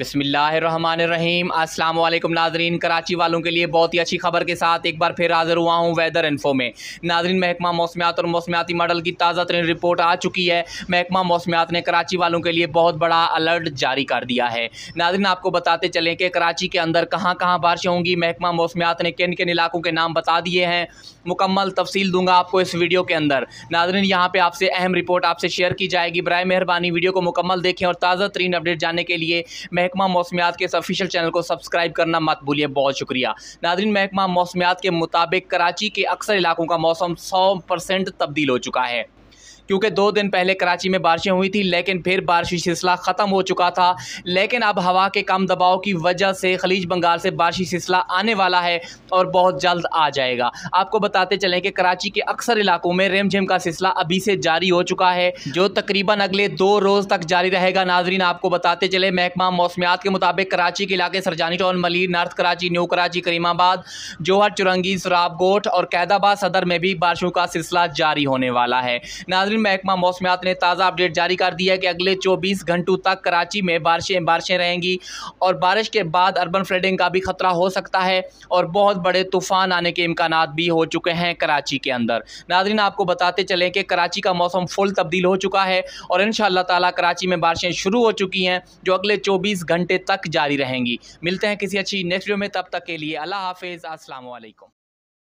अस्सलाम वालेकुम नाजरीन कराची वालों के लिए बहुत ही अच्छी खबर के साथ एक बार फिर हाजिर हुआ हूँ वेदर इन्फो में नाजरीन महकमा मौसमियात और मौसमियाती मॉडल की ताज़ा तरीन रिपोर्ट आ चुकी है महकमा मौसमियात ने कराची वालों के लिए बहुत बड़ा अलर्ट जारी कर दिया है नाजरीन आपको बताते चलें कि कराची के अंदर कहाँ कहाँ बारिशें होंगी महकमा मौसमियात ने किन किन इलाकों के नाम बता दिए हैं मुकम्मल तफसील दूंगा आपको इस वीडियो के अंदर नाजरीन यहाँ पर आपसे अहम रिपोर्ट आपसे शेयर की जाएगी बर मेहरबानी वीडियो को मुकम्मल देखें और ताज़ा तरीन अपडेट जानने के लिए महकमा मौसमियात के इस ऑफिशियल चैनल को सब्सक्राइब करना मत भूलिए बहुत शुक्रिया नादरीन महकमा मौसमियात के मुताबिक कराची के अक्सर इलाकों का मौसम सौ परसेंट तब्दील हो चुका है क्योंकि दो दिन पहले कराची में बारिशें हुई थी लेकिन फिर बारिश सिलसिला ख़त्म हो चुका था लेकिन अब हवा के कम दबाव की वजह से खलीज बंगाल से बारिश सिलसिला आने वाला है और बहुत जल्द आ जाएगा आपको बताते चलें कि कराची के अक्सर इलाकों में रेमझेम का सिलसिला अभी से जारी हो चुका है जो तकरीबन अगले दो रोज़ तक जारी रहेगा नाजरीन आपको बताते चले महकमा मौसमियात के मुताबिक कराची के इलाके Surjani town Malir north Karachi new Karachi Karimabad Johar Chowrangi Sarabkot और कैदाबाद सदर में भी बारिशों का सिलसिला जारी होने वाला है नाजरीन महकमा मौसमियात ने ताज़ा अपडेट जारी कर दिया है कि अगले 24 घंटों तक कराची में बारिशें बारिशें रहेंगी और बारिश के बाद अर्बन फ्लडिंग का भी ख़तरा हो सकता है और बहुत बड़े तूफ़ान आने के इम्कान भी हो चुके हैं कराची के अंदर नाजरीन आपको बताते चलें कि कराची का मौसम फुल तब्दील हो चुका है और इन ताला कराची में बारिशें शुरू हो चुकी हैं जो अगले चौबीस घंटे तक जारी रहेंगी मिलते हैं किसी अच्छी नेक्स्ट वीडियो में तब तक के लिए अल्लाह हाफिज़ असलकम